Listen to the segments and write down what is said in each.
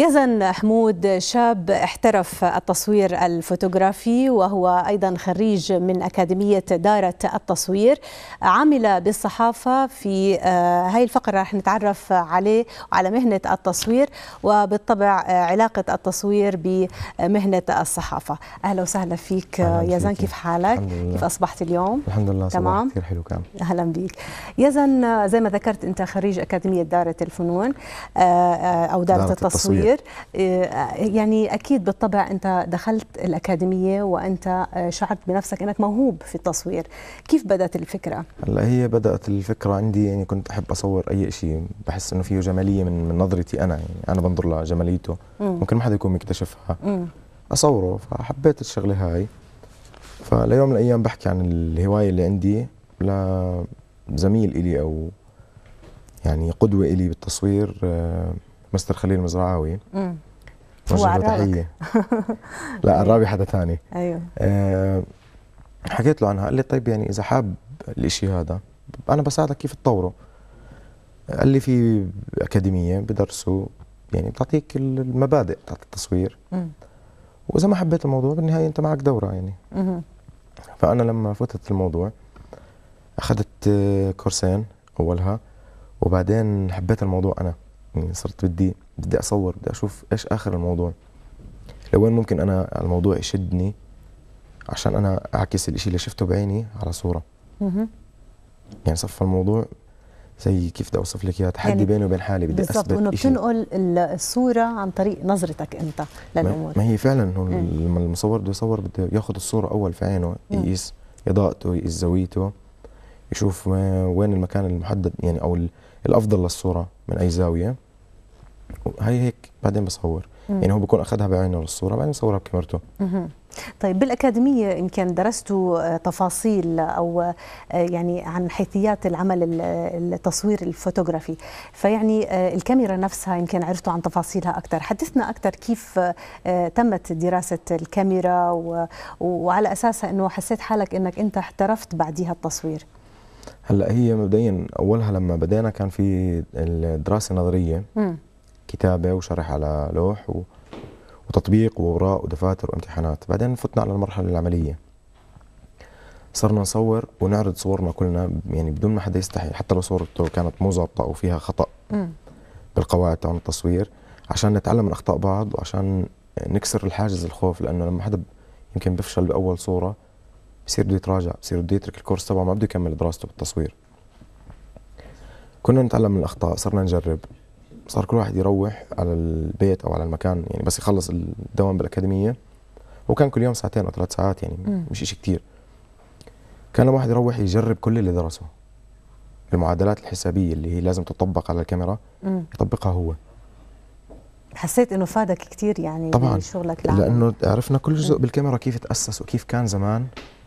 يزن حمود شاب احترف التصوير الفوتوغرافي وهو ايضا خريج من اكاديميه داره التصوير عمل بالصحافه في هذه آه، الفقره رح نتعرف عليه وعلى مهنه التصوير وبالطبع آه، علاقه التصوير بمهنه الصحافه اهلا وسهلا فيك آه، يزن كيف حالك كيف اصبحت اليوم الحمد لله تمام كثير حلو كان اهلا بيك يزن زي ما ذكرت انت خريج اكاديميه داره الفنون او داره, دارة التصوير, التصوير. كثير آه، يعني اكيد بالطبع انت دخلت الاكاديميه وانت آه، شعرت بنفسك انك موهوب في التصوير كيف بدات الفكره هلا هي بدات الفكره عندي يعني كنت احب اصور اي شيء بحس انه فيه جماليه من, من نظرتي انا يعني انا بنظر لجماليته ممكن ما حدا يكون مكتشفها مم. اصوره فحبيت الشغله هاي فليوم من الايام بحكي عن الهوايه اللي عندي لزميل الي او يعني قدوه الي بالتصوير آه، مستر خليل مزرعاوي نوجه له تحيه لا عرابي حدا ثاني ايوه أه حكيت له عنها قال لي طيب يعني اذا حاب الإشي هذا انا بساعدك كيف تطوره قال لي في اكاديميه بدرسوا يعني بتعطيك المبادئ بتاعت التصوير م. واذا ما حبيت الموضوع بالنهايه انت معك دوره يعني م. فانا لما فتت الموضوع اخذت كورسين اولها وبعدين حبيت الموضوع انا يعني صرت بدي بدي اصور بدي اشوف ايش اخر الموضوع لوين ممكن انا الموضوع يشدني عشان انا اعكس الاشي اللي شفته بعيني على صوره يعني صف الموضوع زي كيف بدي اوصف لك اياها تحدي يعني بيني وبين حالي بدي اثبت بالضبط وانه بتنقل الصوره عن طريق نظرتك انت للامور ما هي فعلا هو المصور بده يصور بده ياخذ الصوره اول في عينه يقيس اضاءته يقيس زاويته يشوف وين المكان المحدد يعني او الافضل للصوره من اي زاويه هاي هيك بعدين بصور مم. يعني هو بكون اخذها بعينه للصوره بعدين صورها بكاميرته طيب بالاكاديميه يمكن درستوا تفاصيل او يعني عن حيثيات العمل التصوير الفوتوغرافي فيعني الكاميرا نفسها يمكن عرفتوا عن تفاصيلها اكثر حدثنا اكثر كيف تمت دراسه الكاميرا وعلى اساسها انه حسيت حالك انك انت احترفت بعديها التصوير هلا هي مبدئيا اولها لما بدينا كان في الدراسه نظريه كتابه وشرح على لوح و... وتطبيق واوراق ودفاتر وامتحانات بعدين فتنا على المرحله العمليه صرنا نصور ونعرض صورنا كلنا يعني بدون ما حدا يستحي حتى لو صورته كانت مو ظابطه او فيها خطا بالقواعد تبع التصوير عشان نتعلم من اخطاء بعض وعشان نكسر الحاجز الخوف لانه لما حدا يمكن بفشل باول صوره بصير بده يتراجع بصير بده يترك الكورس تبعه ما بده يكمل دراسته بالتصوير كنا نتعلم من الاخطاء صرنا نجرب صار كل واحد يروح على البيت او على المكان يعني بس يخلص الدوام بالاكاديميه وكان كل يوم ساعتين او ثلاث ساعات يعني مش شيء كثير كان الواحد يروح يجرب كل اللي درسه المعادلات الحسابيه اللي هي لازم تطبق على الكاميرا يطبقها هو حسيت انه فادك كثير يعني طبعا شغلك العام. لانه عرفنا كل جزء بالكاميرا كيف تاسس وكيف كان زمان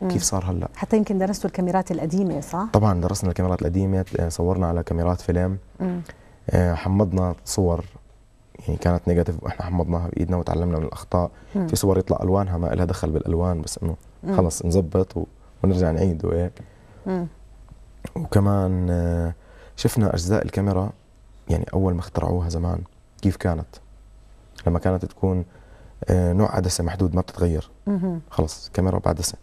كيف صار هلا حتى يمكن درستوا الكاميرات القديمه صح طبعا درسنا الكاميرات القديمه صورنا على كاميرات فيلم آه، حمضنا صور يعني كانت نيجاتيف واحنا حمضناها بايدنا وتعلمنا من الاخطاء مم. في صور يطلع الوانها ما لها دخل بالالوان بس انه خلص نظبط ونرجع نعيد وهيك وكمان آه، شفنا اجزاء الكاميرا يعني اول ما اخترعوها زمان كيف كانت لما كانت تكون آه، نوع عدسه محدود ما بتتغير خلص كاميرا بعدسه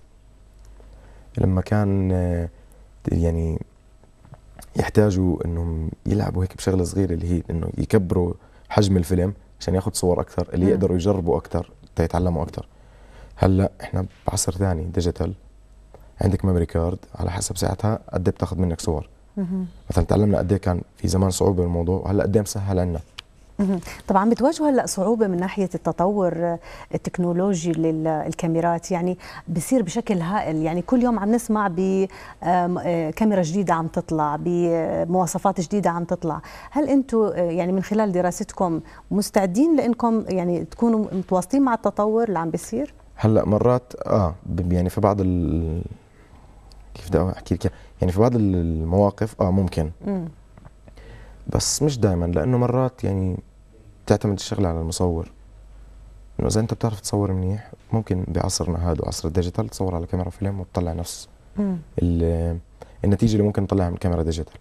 لما كان آه، يعني يحتاجوا انهم يلعبوا هيك بشغله صغيره اللي هي انه يكبروا حجم الفيلم عشان ياخذ صور اكثر اللي يقدروا يجربوا اكثر يتعلموا اكثر هلا احنا بعصر ثاني ديجيتال عندك ميموري كارد على حسب ساعتها قد إيه بتاخذ منك صور مثلا تعلمنا قد ايه كان في زمان صعوبه بالموضوع وهلا قد ايه مسهل عنا طبعا بتواجهوا هلا صعوبه من ناحيه التطور التكنولوجي للكاميرات يعني بصير بشكل هائل يعني كل يوم عم نسمع بكاميرا آه، جديده عم تطلع بمواصفات آه، جديده عم تطلع هل انتم آه، يعني من خلال دراستكم مستعدين لانكم يعني تكونوا متواصلين مع التطور اللي عم بيصير هلا مرات اه يعني في بعض ال... كيف بدي احكي لك يعني في بعض المواقف اه ممكن م. بس مش دائما لانه مرات يعني بتعتمد الشغله على المصور انه اذا انت بتعرف تصور منيح ممكن بعصرنا هذا وعصر الديجيتال تصور على كاميرا فيلم وتطلع نفس النتيجه اللي ممكن تطلعها من كاميرا ديجيتال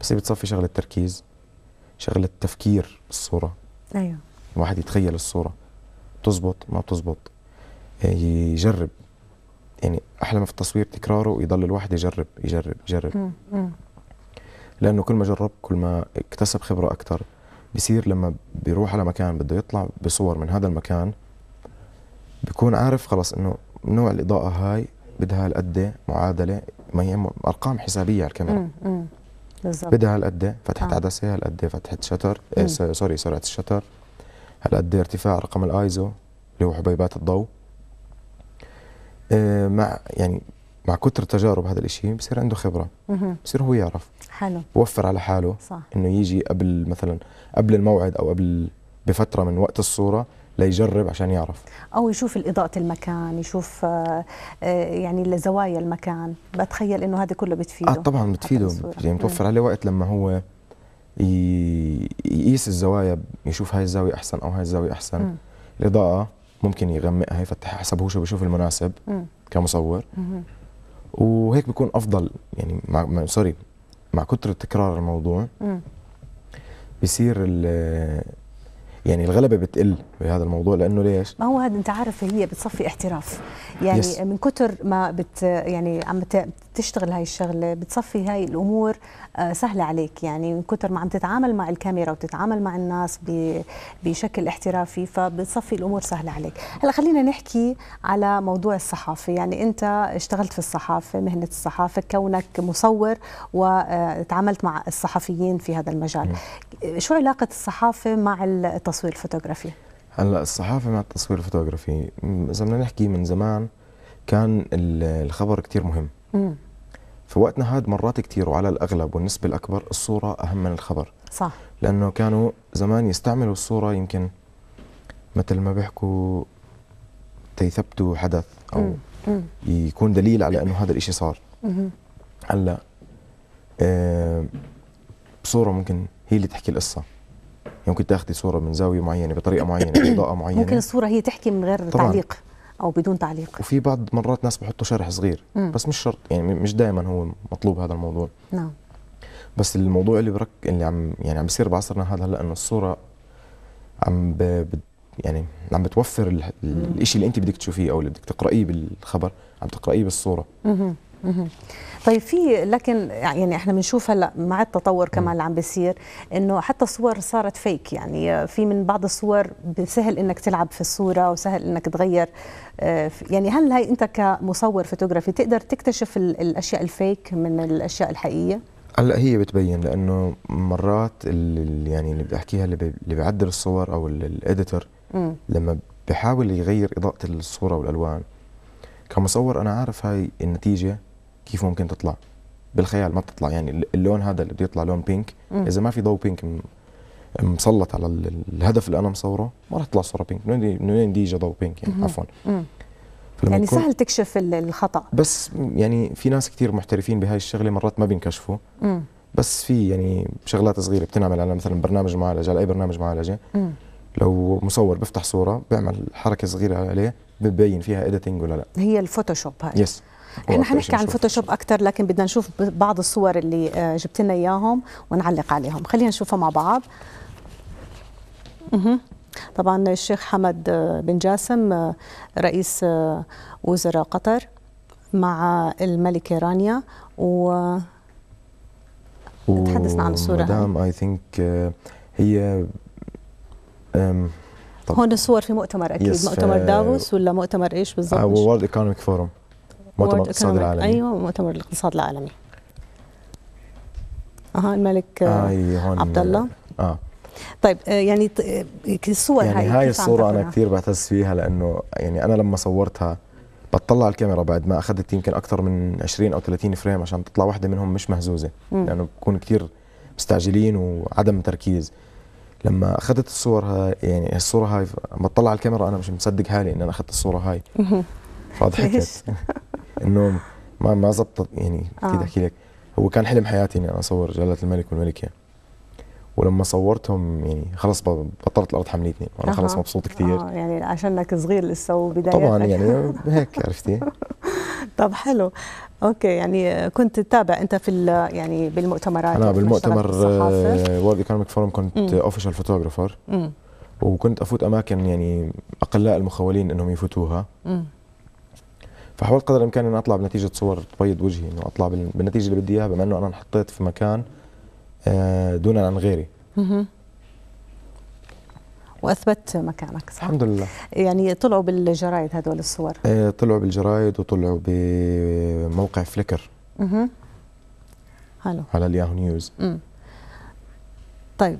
بس هي بتصفي شغله تركيز شغله تفكير بالصوره ايوه الواحد يتخيل الصوره بتزبط ما بتزبط آه، يجرب يعني احلى ما في التصوير تكراره ويضل الواحد يجرب يجرب يجرب لانه كل ما جرب كل ما اكتسب خبره اكثر بصير لما بيروح على مكان بده يطلع بصور من هذا المكان بكون عارف خلص انه نوع الاضاءه هاي بدها هالقد معادله ما هي ارقام حسابيه على الكاميرا بالضبط بدها هالقد فتحه آه. عدسه هالقد فتحه شتر إيه سوري سرعه الشتر هالقد ارتفاع رقم الايزو اللي هو حبيبات الضوء إيه، مع يعني مع كثر تجارب هذا الشيء بصير عنده خبره بصير هو يعرف حلو بوفر على حاله صح. انه يجي قبل مثلا قبل الموعد او قبل بفتره من وقت الصوره ليجرب عشان يعرف او يشوف اضاءه المكان يشوف آه، آه، يعني زوايا المكان بتخيل انه هذا كله بتفيده اه طبعا بتفيده يعني بتوفر عليه وقت لما هو يقيس الزوايا يشوف هاي الزاويه احسن او هاي الزاويه احسن م. الاضاءه ممكن يغمقها يفتحها حسب هو شو بشوف المناسب م. كمصور م. وهيك بيكون افضل يعني مع, سوري مع كثر تكرار الموضوع م. بيصير يعني الغلبه بتقل بهذا الموضوع لانه ليش؟ ما هو هذا انت عارف هي بتصفي احتراف يعني يس. من كثر ما بت يعني عم تشتغل هاي الشغله بتصفي هاي الامور آه، سهله عليك يعني من كثر ما عم تتعامل مع الكاميرا وتتعامل مع الناس بشكل احترافي فبتصفي الامور سهله عليك هلا خلينا نحكي على موضوع الصحافه يعني انت اشتغلت في الصحافه مهنه الصحافه كونك مصور وتعاملت مع الصحفيين في هذا المجال شو علاقه الصحافه مع التصوير الفوتوغرافي هلا الصحافه مع التصوير الفوتوغرافي اذا بدنا نحكي من زمان كان الخبر كتير مهم في وقتنا هاد مرات كثير وعلى الاغلب والنسبه الاكبر الصوره اهم من الخبر صح لانه كانوا زمان يستعملوا الصوره يمكن مثل ما بيحكوا تيثبتوا حدث او يكون دليل على انه هذا الشيء صار هلا آه، صوره ممكن هي اللي تحكي القصه ممكن تاخذي صوره من زاويه معينه بطريقه معينه باضاءه معينه ممكن الصوره هي تحكي من غير طبعاً. تعليق او بدون تعليق وفي بعض مرات ناس بحطوا شرح صغير مم. بس مش شرط يعني مش دائما هو مطلوب هذا الموضوع نعم بس الموضوع اللي برك اللي عم يعني عم بيصير بعصرنا هذا هلا انه الصوره عم ب... يعني عم بتوفر ال... الشيء اللي انت بدك تشوفيه او اللي بدك تقرايه بالخبر عم تقرايه بالصوره مم. طيب في لكن يعني احنا بنشوف هلا مع التطور كمان اللي عم بيصير انه حتى صور صارت فيك يعني في من بعض الصور سهل انك تلعب في الصوره وسهل انك تغير آه، يعني هل هاي انت كمصور فوتوغرافي تقدر تكتشف الاشياء الفيك من الاشياء الحقيقيه؟ هلا هي بتبين لانه مرات اللي يعني اللي بدي احكيها اللي بيعدل الصور او الاديتور لما بحاول يغير اضاءه الصوره والالوان كمصور انا عارف هاي النتيجه كيف ممكن تطلع بالخيال ما بتطلع يعني اللون هذا اللي بده يطلع لون بينك مم. اذا ما في ضوء بينك مسلط على الهدف اللي انا مصوره ما راح تطلع صوره بينك من وين دي اجى ضوء بينك يعني عفوا يعني سهل تكشف الخطا بس يعني في ناس كثير محترفين بهاي الشغله مرات ما بينكشفوا بس في يعني شغلات صغيره بتنعمل على مثلا برنامج معالجه على اي برنامج معالجه لو مصور بفتح صوره بيعمل حركه صغيره عليه ببين فيها اديتنج ولا لا هي الفوتوشوب هاي يس احنا حنحكي عن الفوتوشوب اكثر لكن بدنا نشوف بعض الصور اللي آه، جبت لنا اياهم ونعلق عليهم خلينا نشوفها مع بعض طبعا الشيخ حمد آه، بن جاسم آه، رئيس وزراء قطر مع الملكة رانيا و تحدثنا عن الصورة مدام اي ثينك هي هون الصور في مؤتمر اكيد yes. مؤتمر دافوس ولا مؤتمر ايش بالضبط؟ وورلد ايكونوميك فورم مؤتمر الاقتصاد العالمي ايوه مؤتمر الاقتصاد العالمي اها الملك آه عبد الله اه طيب آه، يعني آه، الصور يعني هاي هاي الصورة أنا كثير بعتز فيها لأنه يعني أنا لما صورتها بتطلع على الكاميرا بعد ما أخذت يمكن أكثر من 20 أو 30 فريم عشان تطلع واحدة منهم مش مهزوزة لأنه بكون كثير مستعجلين وعدم تركيز لما أخذت الصور هاي يعني الصورة هاي بتطلع على الكاميرا أنا مش مصدق حالي إن أنا أخذت الصورة هاي فضحكت انه ما ما زبطت يعني اكيد آه. احكي لك هو كان حلم حياتي اني يعني انا اصور جلاله الملك والملكه ولما صورتهم يعني خلص بطلت الارض حملتني وانا آه. خلص مبسوط كثير اه يعني عشانك صغير لسه وبدايه طبعا يعني هيك عرفتي طب حلو اوكي يعني كنت تتابع انت في يعني بالمؤتمرات انا بالمؤتمر وورد ايكونوميك فورم كنت اوفيشال فوتوغرافر وكنت افوت اماكن يعني اقلاء المخولين انهم يفوتوها فحاولت قدر الامكان اني اطلع بنتيجه صور تبيض وجهي انه اطلع بالنتيجه اللي بدي اياها بما انه انا انحطيت في مكان آه، دون عن غيري واثبت مكانك صح؟ الحمد لله يعني طلعوا بالجرايد هذول الصور ايه طلعوا بالجرايد وطلعوا بموقع فليكر اها حلو على الياهو نيوز مم. طيب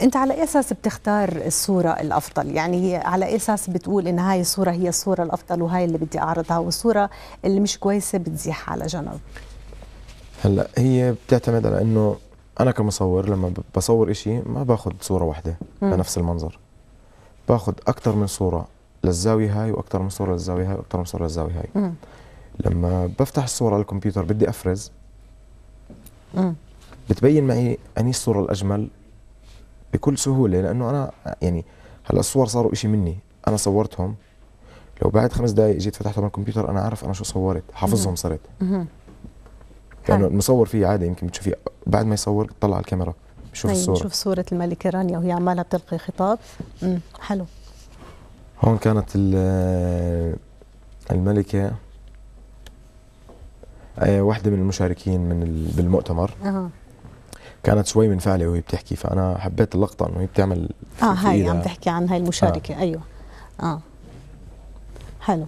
انت على اي اساس بتختار الصوره الافضل يعني على اي اساس بتقول ان هاي الصوره هي الصوره الافضل وهاي اللي بدي اعرضها والصوره اللي مش كويسه بتزيحها على جنب هلا هي بتعتمد على انه انا كمصور لما بصور إشي ما باخذ صوره واحده لنفس المنظر باخذ اكثر من صوره للزاويه هاي واكثر من صوره للزاويه هاي واكثر من صوره للزاويه هاي م. لما بفتح الصوره على الكمبيوتر بدي افرز م. بتبين معي اني الصوره الاجمل بكل سهوله لانه انا يعني هلا الصور صاروا إشي مني انا صورتهم لو بعد خمس دقائق جيت فتحتهم على الكمبيوتر انا عارف انا شو صورت حافظهم صرت لانه طيب. المصور فيه عادي يمكن بتشوفيه بعد ما يصور بتطلع على الكاميرا بشوف طيب، الصوره بشوف صوره الملكه رانيا وهي عمالها بتلقي خطاب امم حلو هون كانت الملكه آه، واحدة من المشاركين من بالمؤتمر أه. كانت شوي منفعله وهي بتحكي فانا حبيت اللقطه انه هي بتعمل اه هاي عم تحكي عن هاي المشاركه آه. ايوه اه حلو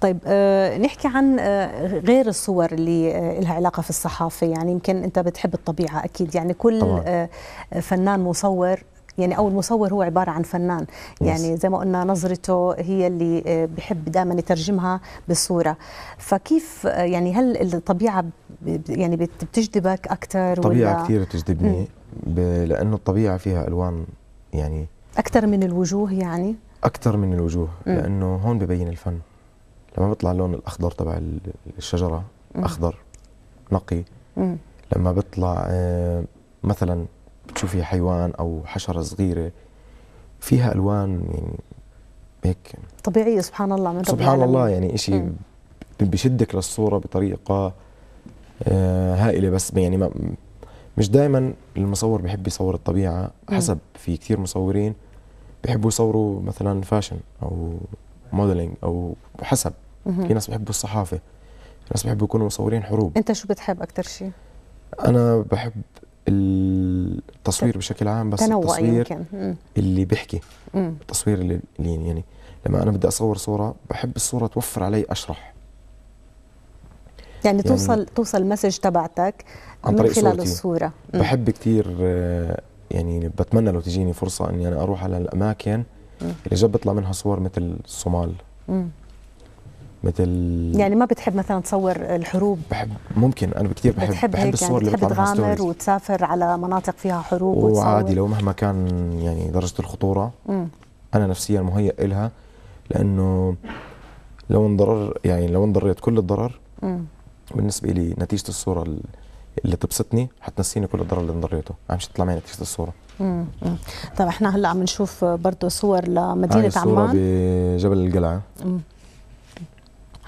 طيب آه نحكي عن آه غير الصور اللي آه لها علاقة في الصحافة يعني يمكن أنت بتحب الطبيعة أكيد يعني كل آه فنان مصور يعني او المصور هو عباره عن فنان يعني زي ما قلنا نظرته هي اللي آه، بحب دائما يترجمها بالصوره فكيف آه، يعني هل الطبيعه يعني بتجذبك اكثر الطبيعه كثير بتجذبني لانه الطبيعه فيها الوان يعني اكثر من الوجوه يعني اكثر من الوجوه م. لانه هون ببين الفن لما بيطلع اللون الاخضر تبع الشجره اخضر نقي م. لما بيطلع آه، مثلا بتشوفي حيوان او حشره صغيره فيها الوان يعني هيك طبيعيه سبحان الله من سبحان العالمين. الله يعني شيء بشدك للصوره بطريقه آه، هائله بس يعني ما مش دائما المصور بحب يصور الطبيعه حسب في كثير مصورين بحبوا يصوروا مثلا فاشن او موديلينج او حسب في ناس بحبوا الصحافه في ناس بحبوا يكونوا مصورين حروب انت شو بتحب اكثر شيء انا بحب التصوير بشكل عام بس التصوير يمكن. اللي بيحكي مم. التصوير اللي يعني-, يعني لما انا بدي اصور صوره بحب الصوره توفر علي اشرح يعني, يعني توصل توصل المسج تبعتك عن طريق من خلال صورتي. الصوره مم. بحب كثير آه، يعني بتمنى لو تجيني فرصه اني انا اروح على الاماكن مم. اللي جد بطلع منها صور مثل الصومال مم. مثل يعني ما بتحب مثلا تصور الحروب بحب ممكن انا كثير بحب بتحب بحب يعني الصور يعني اللي بتحب تغامر وتسافر على مناطق فيها حروب وعادي لو مهما كان يعني درجه الخطوره م. انا نفسيا مهيئ لها لانه لو انضرر يعني لو انضريت كل الضرر م. بالنسبه لي نتيجه الصوره اللي تبسطني حتنسيني كل الضرر اللي انضريته عم تطلع معي نتيجه الصوره طيب احنا هلا عم نشوف برضه صور لمدينه عمان صوره بجبل القلعه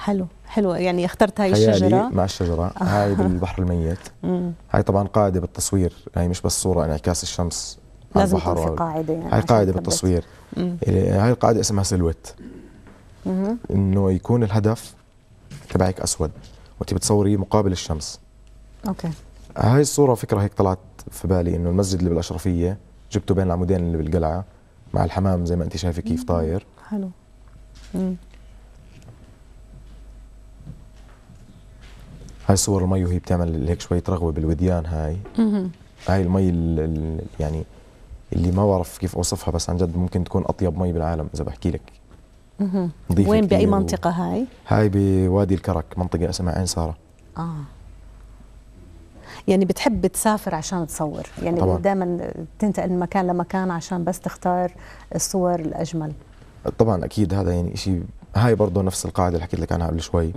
حلو حلو يعني اخترت هاي الشجره مع الشجره آه. هاي بالبحر الميت هاي طبعا قاعده بالتصوير هاي مش بس صوره انعكاس الشمس على لازم البحر في قاعده يعني هاي قاعده بالتصوير مم. هاي القاعده اسمها سلوت انه يكون الهدف تبعك اسود وانت بتصوري مقابل الشمس اوكي هاي الصوره فكره هيك طلعت في بالي انه المسجد اللي بالاشرفيه جبته بين العمودين اللي بالقلعه مع الحمام زي ما انت شايفه كيف طاير حلو مم. هاي صور المي وهي بتعمل هيك شويه رغوه بالوديان هاي هاي المي يعني اللي ما بعرف كيف اوصفها بس عن جد ممكن تكون اطيب مي بالعالم اذا بحكي لك نظيفه وين باي منطقه هاي؟ هاي بوادي الكرك منطقه اسمها عين ساره اه يعني بتحب تسافر عشان تصور يعني دائما تنتقل من مكان لمكان عشان بس تختار الصور الاجمل طبعا اكيد هذا يعني شيء هاي برضه نفس القاعده اللي حكيت لك عنها قبل شوي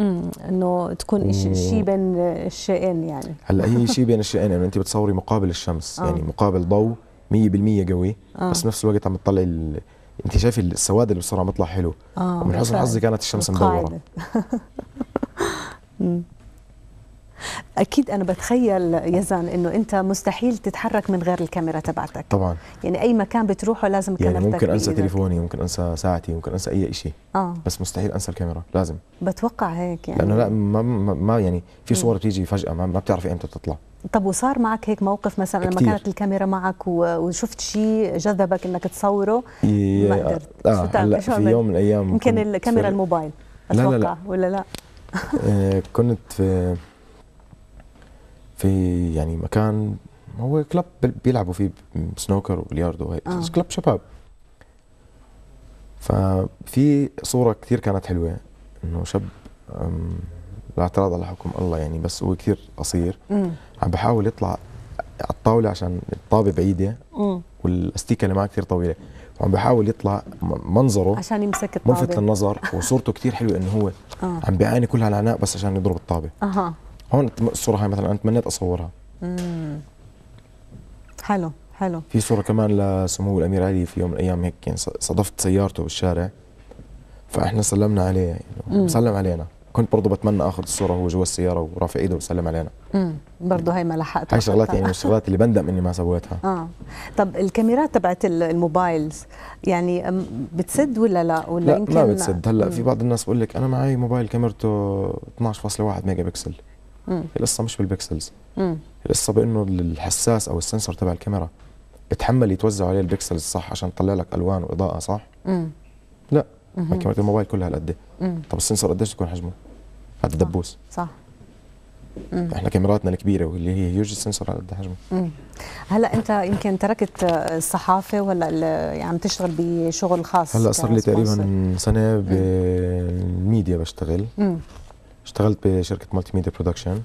انه تكون شيء بين الشيئين يعني هلا هي شيء بين الشيئين انه يعني انت بتصوري مقابل الشمس آه. يعني مقابل ضوء 100% قوي آه. بس بنفس الوقت عم تطلعي ال... انت شايفه السواد اللي بصوره عم يطلع حلو آه. ومن حسن حظي كانت الشمس مدوره اكيد انا بتخيل يزن انه انت مستحيل تتحرك من غير الكاميرا تبعتك طبعا يعني اي مكان بتروحه لازم يعني ممكن انسى تليفوني ممكن انسى ساعتي ممكن انسى اي شيء اه بس مستحيل انسى الكاميرا لازم بتوقع هيك يعني لانه لا ما ما يعني في صور بتيجي فجاه ما, ما بتعرفي امتى تطلع طب وصار معك هيك موقف مثلا لما كانت الكاميرا معك وشفت شيء جذبك انك تصوره ما آه، قدرت آه هلا في يوم من الايام يمكن الكاميرا الموبايل اتوقع لا لا لا. ولا لا آه، كنت في في يعني مكان هو كلب بيلعبوا فيه سنوكر وبلياردو وهيك آه. كلب شباب ففي صوره كثير كانت حلوه انه شاب لا اعتراض على حكم الله يعني بس هو كثير قصير عم بحاول يطلع على الطاوله عشان الطابه بعيده والاستيكه اللي معها كثير طويله وعم بحاول يطلع منظره عشان يمسك الطابه ملفت للنظر وصورته كثير حلوه انه هو آه. عم بيعاني كل هالعناء بس عشان يضرب الطابه آه. هون الصوره هاي مثلا انا تمنيت اصورها حلو حلو في صوره كمان لسمو الامير علي في يوم من الايام هيك يعني صدفت صادفت سيارته بالشارع فاحنا سلمنا عليه يعني سلم علينا كنت برضه بتمنى اخذ الصوره هو جوا السياره ورافع ايده وسلم علينا امم برضه هي ما لحقت هاي شغلات يعني من الشغلات اللي بندم اني ما سويتها اه طب الكاميرات تبعت الموبايلز يعني بتسد ولا لا ولا لا يمكن ما بتسد هلا في بعض الناس بقول لك انا معي موبايل كاميرته 12.1 ميجا بكسل القصه مش بالبكسلز القصه بانه الحساس او السنسور تبع الكاميرا بتحمل يتوزع عليه البكسلز صح عشان تطلع لك الوان واضاءه صح مم. لا ما كاميرا الموبايل كلها هالقد إيه؟ طب السنسور قديش يكون حجمه هذا دبوس صح مم. احنا كاميراتنا الكبيره واللي هي هيوج السنسور على قد حجمه هلا انت يمكن تركت الصحافه ولا يعني عم تشتغل بشغل خاص هلا صار لي تقريبا سنه بالميديا بشتغل مم. اشتغلت بشركه مالتي ميديا برودكشن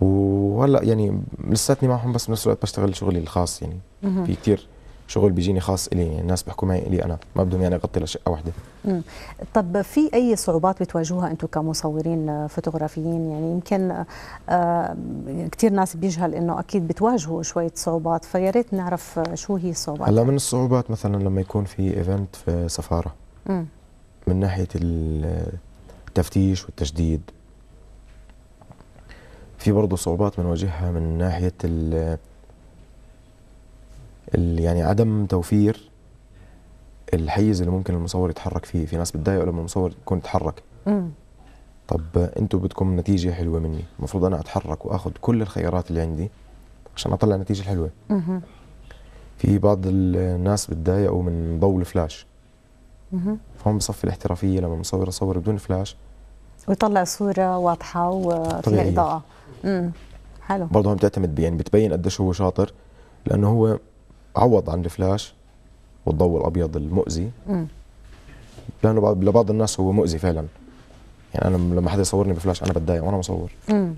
وهلا يعني لساتني معهم بس بنفس الوقت بشتغل شغلي الخاص يعني مم. في كثير شغل بيجيني خاص الي يعني الناس بيحكوا معي الي انا ما بدهم يعني اغطي لشقه واحده مم. طب في اي صعوبات بتواجهوها انتم كمصورين آه، فوتوغرافيين يعني يمكن آه, آه، كثير ناس بيجهل انه اكيد بتواجهوا شويه صعوبات فيا ريت نعرف آه، شو هي الصعوبات هلا من الصعوبات مثلا لما يكون في ايفنت في سفاره مم. من ناحيه التفتيش والتجديد في برضه صعوبات بنواجهها من ناحية ال يعني عدم توفير الحيز اللي ممكن المصور يتحرك فيه في ناس بتضايقوا لما المصور يكون يتحرك طب انتوا بدكم نتيجه حلوه مني المفروض انا اتحرك واخذ كل الخيارات اللي عندي عشان اطلع نتيجه حلوه في بعض الناس بتضايقوا من ضوء الفلاش فهم بصف الاحترافيه لما المصور يصور بدون فلاش ويطلع صوره واضحه وفيها اضاءه حلو برضه هم بتعتمد يعني بتبين قديش هو شاطر لانه هو عوض عن الفلاش والضوء الابيض المؤذي مم. لانه لبعض الناس هو مؤذي فعلا يعني انا لما حدا يصورني بفلاش انا بتضايق وانا مصور امم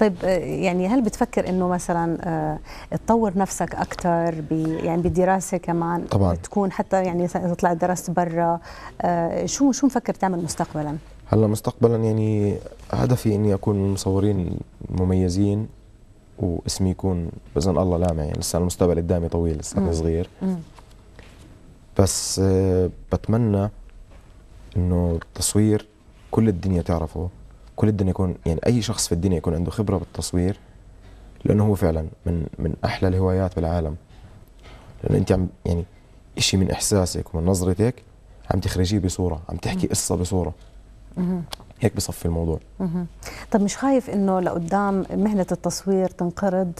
طيب آه، يعني هل بتفكر انه مثلا آه، تطور نفسك اكثر يعني بالدراسه كمان طبعا تكون حتى يعني اذا طلعت درست برا آه، شو شو مفكر تعمل مستقبلا؟ هلا مستقبلا يعني هدفي اني اكون من المصورين المميزين واسمي يكون باذن الله لامع يعني لسه المستقبل قدامي طويل مم. صغير مم. بس آه، بتمنى انه التصوير كل الدنيا تعرفه كل الدنيا يكون يعني اي شخص في الدنيا يكون عنده خبره بالتصوير لانه هو فعلا من من احلى الهوايات بالعالم لانه انت عم يعني شيء من احساسك ومن نظرتك عم تخرجيه بصوره عم تحكي قصه بصوره Mm-hmm. هيك بصفي الموضوع طب مش خايف انه لقدام مهنه التصوير تنقرض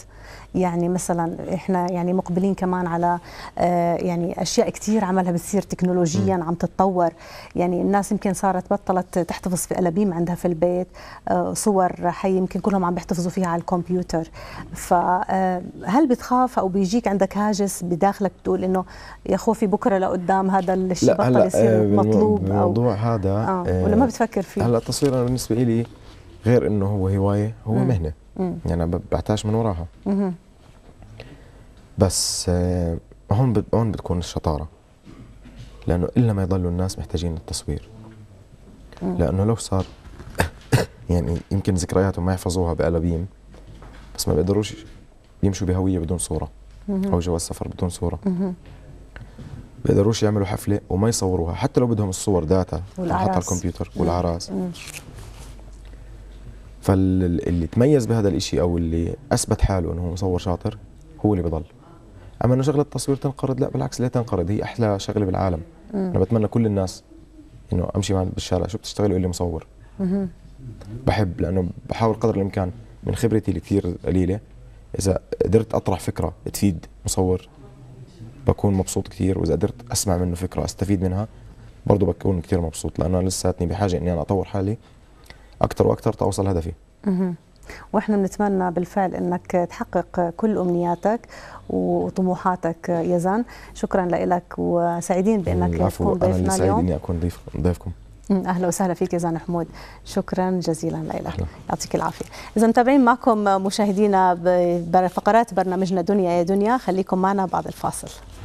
يعني مثلا احنا يعني مقبلين كمان على آه، يعني اشياء كثير عملها بتصير تكنولوجيا عم تتطور يعني الناس يمكن صارت بطلت تحتفظ في قلابيم عندها في البيت آه، صور حي يمكن كلهم عم بيحتفظوا فيها على الكمبيوتر فهل آه، بتخاف او بيجيك عندك هاجس بداخلك بتقول انه يا خوفي بكره لقدام هذا الشيء بطل يصير مطلوب او الموضوع هذا آه. ولا ما بتفكر فيه هلا التصوير انا بالنسبه لي غير انه هو هوايه هو مم. مهنه مم. يعني انا بعتاش من وراها مم. بس آه، هون هون بتكون الشطاره لانه الا ما يضلوا الناس محتاجين التصوير لانه لو صار يعني يمكن ذكرياتهم ما يحفظوها بقلبيم بس ما بيقدروش يمشوا بهويه بدون صوره او جواز سفر بدون صوره ما يعملوا حفله وما يصوروها حتى لو بدهم الصور داتا والأعراس على الكمبيوتر نعم. والاعراس نعم. فاللي تميز بهذا الإشي او اللي اثبت حاله انه هو مصور شاطر هو اللي بضل اما انه شغله التصوير تنقرض لا بالعكس لا تنقرض هي احلى شغله بالعالم مم. انا بتمنى كل الناس انه امشي بالشارع شو بتشتغل يقول لي مصور مم. بحب لانه بحاول قدر الامكان من خبرتي اللي كثير قليله اذا قدرت اطرح فكره تفيد مصور بكون مبسوط كثير واذا قدرت اسمع منه فكره استفيد منها برضه بكون كثير مبسوط لانه لساتني بحاجه اني انا اطور حالي اكثر واكثر توصل هدفي واحنا بنتمنى بالفعل انك تحقق كل امنياتك وطموحاتك يزن شكرا لك وسعيدين بانك تكون ضيفنا اليوم سعيد اني اكون ضيف ضيفكم اهلا وسهلا فيك يزن حمود شكرا جزيلا لك يعطيك العافيه اذا متابعين معكم مشاهدينا بفقرات برنامجنا دنيا يا دنيا خليكم معنا بعد الفاصل